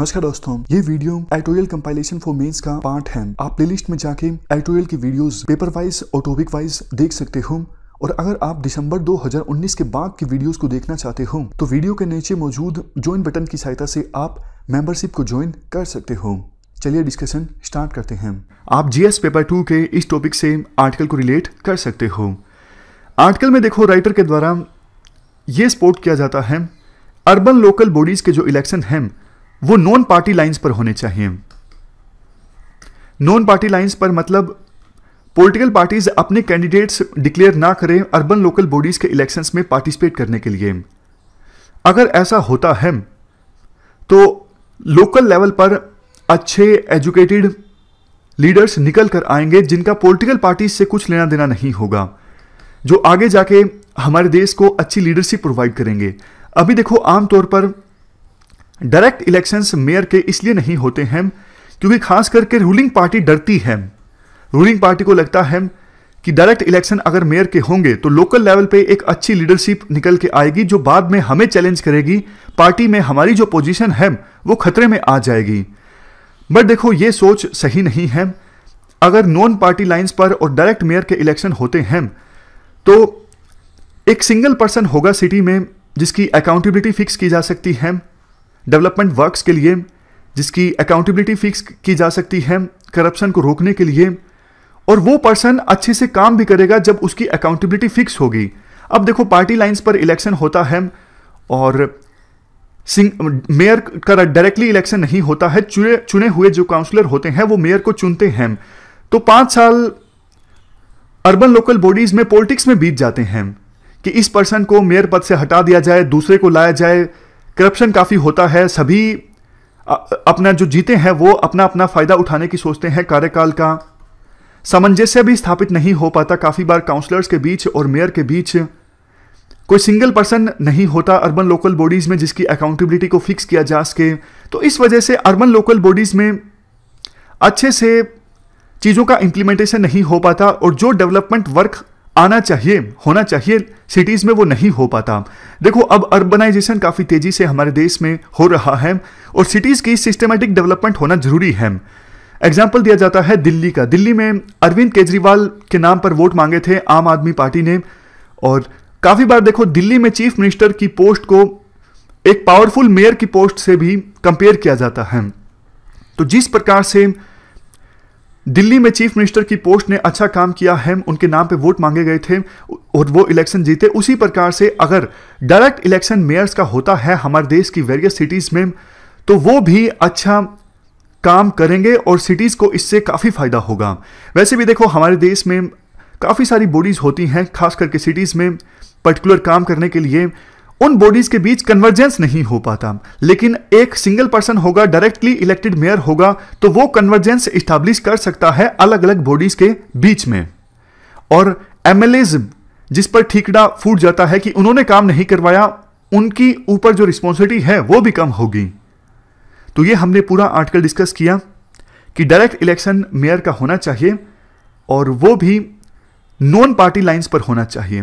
नमस्कार दोस्तों ये video editorial compilation for mains का पार्ट है आप प्लेलिस्ट में जाके एटोरियल की वीडियोस पेपर वाइज और टॉपिक वाइज देख सकते हो और अगर आप दिसंबर 2019 के बाद की वीडियोस को देखना चाहते हो तो वीडियो के नीचे मौजूद ज्वाइन बटन की सहायता से आप मेंबरशिप को ज्वाइन कर सकते हो चलिए डिस्कशन स्टार्ट करते हैं आप जीएस पेपर टू के इस टॉपिक से आर्टिकल को रिलेट कर सकते हो आर्टिकल में देखो राइटर के द्वारा ये स्पोर्ट किया जाता है अर्बन लोकल बॉडीज़ के जो इलेक्शन हैं वो नॉन पार्टी लाइंस पर होने चाहिए नॉन पार्टी लाइंस पर मतलब पॉलिटिकल पार्टीज अपने कैंडिडेट्स डिक्लेयर ना करें अर्बन लोकल बॉडीज़ के इलेक्शंस में पार्टिसिपेट करने के लिए अगर ऐसा होता है तो लोकल लेवल पर अच्छे एजुकेटेड लीडर्स निकल कर आएंगे जिनका पॉलिटिकल पार्टीज से कुछ लेना देना नहीं होगा जो आगे जाके हमारे देश को अच्छी लीडरशिप प्रोवाइड करेंगे अभी देखो आमतौर पर डायरेक्ट इलेक्शंस मेयर के इसलिए नहीं होते हैं क्योंकि खास करके रूलिंग पार्टी डरती है रूलिंग पार्टी को लगता है कि डायरेक्ट इलेक्शन अगर मेयर के होंगे तो लोकल लेवल पे एक अच्छी लीडरशिप निकल के आएगी जो बाद में हमें चैलेंज करेगी पार्टी में हमारी जो पोजीशन है वो खतरे में आ जाएगी बट देखो ये सोच सही नहीं है अगर नॉन पार्टी लाइंस पर और डायरेक्ट मेयर के इलेक्शन होते हैं तो एक सिंगल पर्सन होगा सिटी में जिसकी अकाउंटेबिलिटी फिक्स की जा सकती है डेवलपमेंट वर्क्स के लिए जिसकी अकाउंटेबिलिटी फिक्स की जा सकती है करप्शन को रोकने के लिए और वो पर्सन अच्छे से काम भी करेगा जब उसकी अकाउंटेबिलिटी फिक्स होगी अब देखो पार्टी लाइंस पर इलेक्शन होता है और सिंग मेयर का डायरेक्टली इलेक्शन नहीं होता है चुने चुने हुए जो काउंसलर होते हैं वो मेयर को चुनते हैं तो पांच साल अर्बन लोकल बॉडीज में पॉलिटिक्स में बीत जाते हैं कि इस पर्सन को मेयर पद से हटा दिया जाए दूसरे को लाया जाए करप्शन काफ़ी होता है सभी अपना जो जीते हैं वो अपना अपना फ़ायदा उठाने की सोचते हैं कार्यकाल का सामंजस्य भी स्थापित नहीं हो पाता काफ़ी बार काउंसलर्स के बीच और मेयर के बीच कोई सिंगल पर्सन नहीं होता अर्बन लोकल बॉडीज़ में जिसकी अकाउंटेबिलिटी को फिक्स किया जा सके तो इस वजह से अर्बन लोकल बॉडीज़ में अच्छे से चीज़ों का इम्प्लीमेंटेशन नहीं हो पाता और जो डेवलपमेंट वर्क आना चाहिए होना चाहिए सिटीज़ में वो नहीं हो पाता देखो अब अर्बनाइजेशन काफ़ी तेज़ी से हमारे देश में हो रहा है और सिटीज़ की सिस्टमेटिक डेवलपमेंट होना ज़रूरी है एग्जाम्पल दिया जाता है दिल्ली का दिल्ली में अरविंद केजरीवाल के नाम पर वोट मांगे थे आम आदमी पार्टी ने और काफ़ी बार देखो दिल्ली में चीफ मिनिस्टर की पोस्ट को एक पावरफुल मेयर की पोस्ट से भी कंपेयर किया जाता है तो जिस प्रकार से दिल्ली में चीफ मिनिस्टर की पोस्ट ने अच्छा काम किया है उनके नाम पे वोट मांगे गए थे और वो इलेक्शन जीते उसी प्रकार से अगर डायरेक्ट इलेक्शन मेयर्स का होता है हमारे देश की वेरियस सिटीज़ में तो वो भी अच्छा काम करेंगे और सिटीज़ को इससे काफ़ी फ़ायदा होगा वैसे भी देखो हमारे देश में काफ़ी सारी बॉडीज़ होती हैं खास करके सिटीज़ में पर्टिकुलर काम करने के लिए उन बॉडीज के बीच कन्वर्जेंस नहीं हो पाता लेकिन एक सिंगल पर्सन होगा डायरेक्टली इलेक्टेड मेयर होगा तो वो कन्वर्जेंस इस्टाब्लिश कर सकता है अलग अलग बॉडीज के बीच में और एमएलए जिस पर ठीकड़ा फूट जाता है कि उन्होंने काम नहीं करवाया उनकी ऊपर जो रिस्पॉन्सिबिलिटी है वो भी कम होगी तो ये हमने पूरा आर्टिकल डिस्कस किया कि डायरेक्ट इलेक्शन मेयर का होना चाहिए और वो भी नॉन पार्टी लाइंस पर होना चाहिए